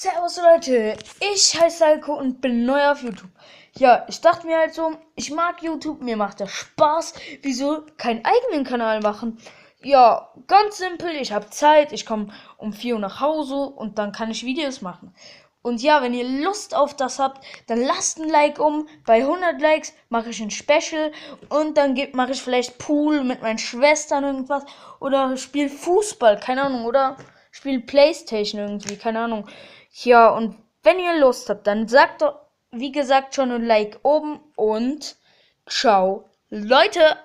Servus Leute, ich heiße Salko und bin neu auf YouTube. Ja, ich dachte mir halt so, ich mag YouTube, mir macht das Spaß. Wieso keinen eigenen Kanal machen? Ja, ganz simpel, ich habe Zeit, ich komme um 4 Uhr nach Hause und dann kann ich Videos machen. Und ja, wenn ihr Lust auf das habt, dann lasst ein Like um. Bei 100 Likes mache ich ein Special und dann mache ich vielleicht Pool mit meinen Schwestern irgendwas oder spiele Fußball, keine Ahnung, oder spiele Playstation irgendwie, keine Ahnung. Ja, und wenn ihr Lust habt, dann sagt doch, wie gesagt, schon ein Like oben und ciao, Leute!